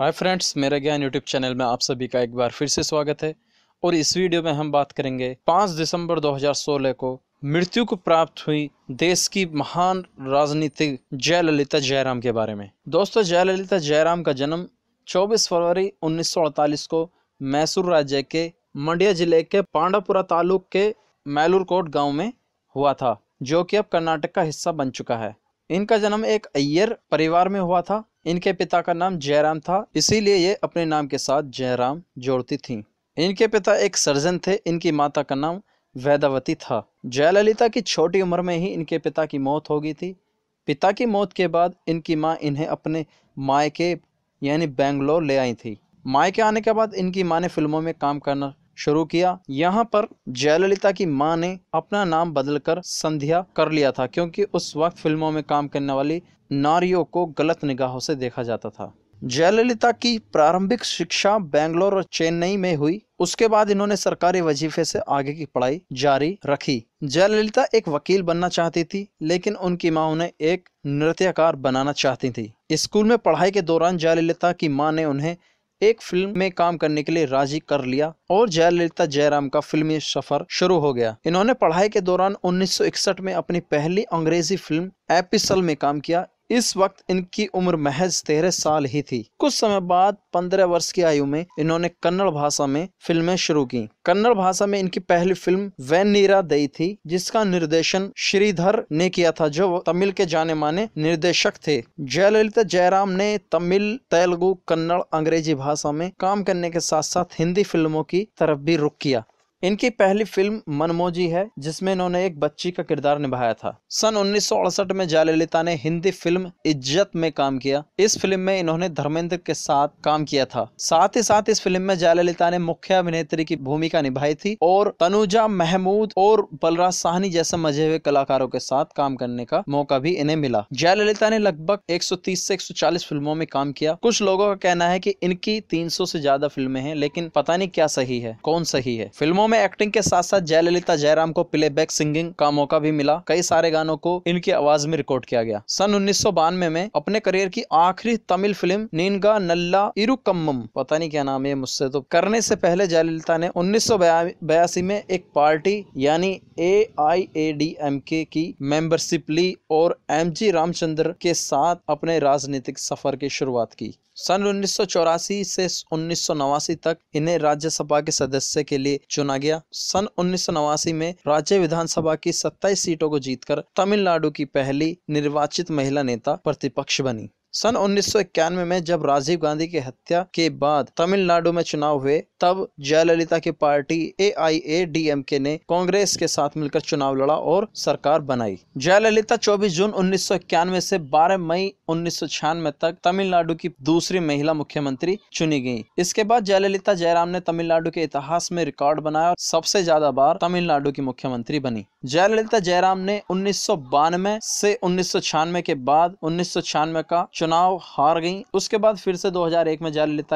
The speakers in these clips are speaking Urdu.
ہائی فرینڈس میرا گیان یوٹیوب چینل میں آپ سبھی کا ایک بار پھر سے سواگت ہے اور اس ویڈیو میں ہم بات کریں گے پانچ دسمبر دو ہزار سولہ کو مرتیو کو پراپت ہوئی دیس کی مہان راجنیتک جے للتا جے رام کے بارے میں دوستو جے للتا جے رام کا جنم چوبیس فروری انیس سو اڑتالیس کو میسور راجیہ کے منڈیا ضلع کے پانڈا پورا تعلق کے میلور کوٹ گاؤں میں ہوا تھا جو کہ اب کرناٹک کا حصہ بن چکا ہے ان کا جنم ایک ایئر پریوار میں ہوا تھا ان کے پتا کا نام جے رام تھا اسی لیے یہ اپنے نام کے ساتھ جے رام جوڑتی تھیں ان کے پتا ایک سرجن تھے ان کی ماتا کا نام ویداوتی تھا جیلالیتا للیتا کی چھوٹی عمر میں ہی ان کے پتا کی موت ہو گئی تھی پتا کی موت کے بعد ان کی ماں انہیں اپنے مائے کے یعنی بینگلور لے آئی تھی مائے کے آنے کے بعد ان کی ماں نے فلموں میں کام کرنا شروع کیا یہاں پر جیلالیتا کی ماں نے اپنا نام بدل کر سندھیا کر لیا تھا کیونکہ اس وقت فلموں میں کام کرنے والی ناریوں کو غلط نگاہوں سے دیکھا جاتا تھا جیلالیتا کی پرارمبک شکشہ بینگلور اور چیننئی میں ہوئی اس کے بعد انہوں نے سرکاری وجیفے سے آگے کی پڑھائی جاری رکھی جیلالیتا ایک وکیل بننا چاہتی تھی لیکن ان کی ماں انہیں ایک نرتیہ کار بنانا چاہتی تھی اسکول میں پڑھائی کے دوران جیلالیتا کی ماں نے انہیں ایک فلم میں کام کرنے کے لیے راضی کر لیا اور جے للتا جے رام کا فلمی سفر شروع ہو گیا انہوں نے پڑھائی کے دوران انیس سو اکسٹھ میں اپنی پہلی انگریزی فلم ایپیسل میں کام کیا اس وقت ان کی عمر محض تیرہ سال ہی تھی کچھ سمے بعد پندرہ ورس کی آیو میں انہوں نے کنڑ بھاشا میں فلمیں شروع کی کنڑ بھاشا میں ان کی پہلی فلم وین نیرا دئی تھی جس کا نردیشن شری دھر نے کیا تھا جو تمل کے جانے مانے نردیشک تھے جے للتا جے رام نے تمل تیلگو کنڑ انگریزی بھاشا میں کام کرنے کے ساتھ ساتھ ہندی فلموں کی طرف بھی رخ کیا ان کی پہلی فلم منموجی ہے جس میں انہوں نے ایک بچی کا کردار نبھایا تھا سن انیس سو اڑسٹھ میں جا للتا نے ہندی فلم میں کام کیا اس فلم میں انہوں نے کے ساتھ ساتھ ساتھ کام کیا تھا ہی اس فلم میں نے مکھیا لکھنے کی بھومکا نبھائی تھی اور تنوجا محمود اور بلراج ساہنی جیسے مجھے ہوئے کلاکاروں کے ساتھ کام کرنے کا موقع بھی انہیں ملا نے لگ بھگ ایک سو تیس سے ایک سو چالیس فلموں میں کام کیا کچھ لوگوں کا کہنا ہے کہ ان کی تین سو سے زیادہ فلمیں ہیں لیکن پتہ نہیں کیا صحیح ہے کون صحیح ہے فلموں میں ایکٹنگ کے ساتھ جی لئے رام کو پلے بیک سنگنگ کا موقع بھی ملا کئی سارے گانوں کو ان کی آواز میں ریکارڈ کیا گیا سن انیس سو بانوے میں اپنے کریئر کی آخری تمل فلم پتا نہیں کیا نام ہے تو کرنے سے پہلے جی لوگ میں ایک پارٹی یعنی کی ممبر شپ لی اور ایم جی رام چندر کے ساتھ اپنے راجنیتک سفر کی شروعات کی سن انیس سو چوراسی سے انیس سو نواسی تک انہیں راجیہ سبھا کے سدسیہ کے لیے چی گیا سن انیس سو نواسی میں راجیہ ویدھان سبھا کی ستائیس سیٹوں کو جیت کر تمل ناڈو کی پہلی نرواچت مہیلا نیتا پرتی پکش بنی سن انیس سو اکیانوے میں جب راجیو گاندھی کی ہتیا کے بعد تمل ناڈو میں چناؤ ہوئے تب کی party A I A D M K نے کانگریس کے ساتھ مل کر چناؤ لڑا اور سرکار بنائی جی چوبیس جون انیس سو اکیانوے سے بارہ مئی انیس سو چھیانوے تک تمل ناڈو کی دوسری مہیلا مکھیہ منتری چنی گئی اس کے بعد جی جے رام نے تمل ناڈو کے اتہاس میں ریکارڈ بنایا اور سب سے زیادہ بار تمل ناڈو کی مکھیہ منتری بنی جی للتا جے رام نے انیس سو بانوے سے انیس سو چھانمے کے بعد انیس سو چھانمے کا چناؤ ہار گئی اس کے بعد پھر سے دو ہزار ایک میں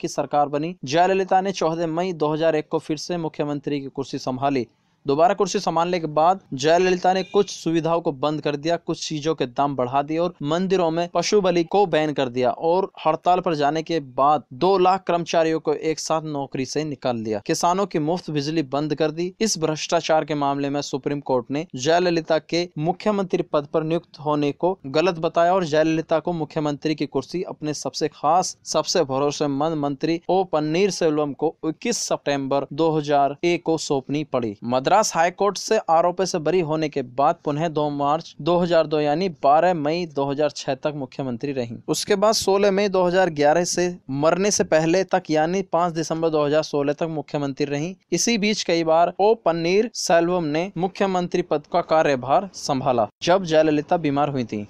کی سرکار جی لنی نے چوہدے مئی دو ہزار ایک کو پھر سے مکہ منتری کی کرسی سمحالی دوبارہ کرسی سبھالنے کے بعد جی للتا نے کچھ سویدھاؤں کو بند کر دیا کچھ چیزوں کے دام بڑھا دیا اور مندروں میں پشو بلی کو بین کر دیا اور ہڑتال پر جانے کے بعد دو لاکھ کرمچاریوں کو ایک ساتھ نوکری سے نکال دیا کسانوں کی مفت بجلی بند کر دی اس برساچار کے معاملے میں سپریم کورٹ نے جی للتا کے مکھیہ منتری پد پر نکت ہونے کو غلط بتایا اور جی للتا کو مکہ منتری کی کرسی اپنے سب سے خاص سب سے بھروسے مند منتری او پنیر سیلوم کو اکیس سپٹمبر دو ہزار ایک کو سونپنی پڑی مدرا مدراس ہائی کورٹ سے آروپے سے بری ہونے کے بعد پنہ دو مارچ دو ہزار دو یعنی بارہ مئی دو ہزار چھ تک مکھیہ منتری رہی اس کے بعد سولہ مئی دو ہزار گیارہ سے مرنے سے پہلے تک یعنی پانچ دسمبر دو ہزار سولہ تک مکھیہ منتری رہی اسی بیچ کئی بار او پنیر سیلوم نے مکھیہ منتری پد کا کاریہ سنبھالا جب جی بیمار ہوئی تھی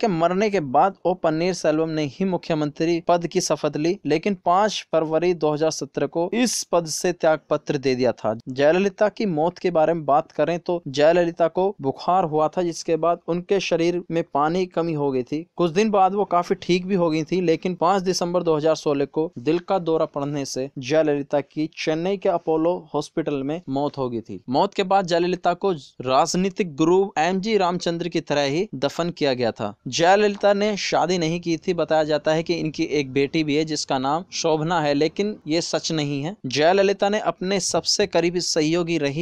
کے مرنے کے بعد او پنیر سیلوم نے ہی مکھیہ منتری پد کی شپت لی لیکن پانچ فروری دو ہزار سترہ کو اس پد سے تیاگ پتر دے دیا تھا کی موت موت کے بارے میں بات کریں تو جی للیتا کو بخار ہوا تھا جس کے بعد ان کے شریر میں پانی کمی ہو گئی تھی کچھ دن بعد وہ کافی ٹھیک بھی ہو گئی تھی لیکن پانچ دسمبر دو ہزار سولہ کو دل کا دورہ پڑنے سے جی للیتا کی چینئی کے اپولو ہاسپٹل میں موت موت ہو گئی تھی کے بعد کو رازنیتک گروہ ایم جی رام چندر کی طرح ہی دفن کیا گیا تھا جی للیتا نے شادی نہیں کی تھی بتایا جاتا ہے کہ ان کی ایک بیٹی بھی ہے جس کا نام شوبھنا ہے لیکن یہ سچ نہیں ہے جی للیتا نے اپنے سب سے قریبی سہیوگی رہی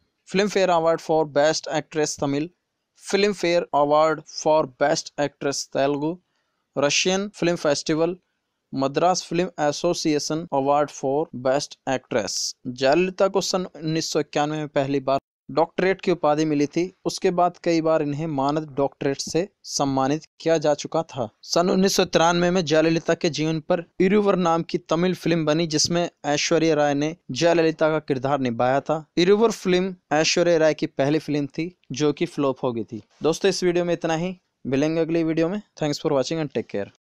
Filmfare award for best actress Tamil Filmfare award for best actress Telugu Russian film festival Madras film association award for best actress Jayalalithaa کو سن انیس سو اکیانوے میں پہلی بار ڈاکٹریٹ کی اپادی ملی تھی اس کے بعد کئی بار انہیں ماند ڈاکٹریٹ سے سمانت کیا جا چکا تھا سن انیس سو ترانوے میں جی للیتا کے جیون پر ایروور نام کی تمل فلم بنی جس میں ایشوریہ رائے نے جی للیتا کا کردار نبھایا تھا ایروور فلم ایشوریہ رائے کی پہلی فلم تھی جو کہ فلوپ ہو گئی تھی دوستو اس ویڈیو میں اتنا ہی ملیں گے اگلی ویڈیو میں ٹیک کیئر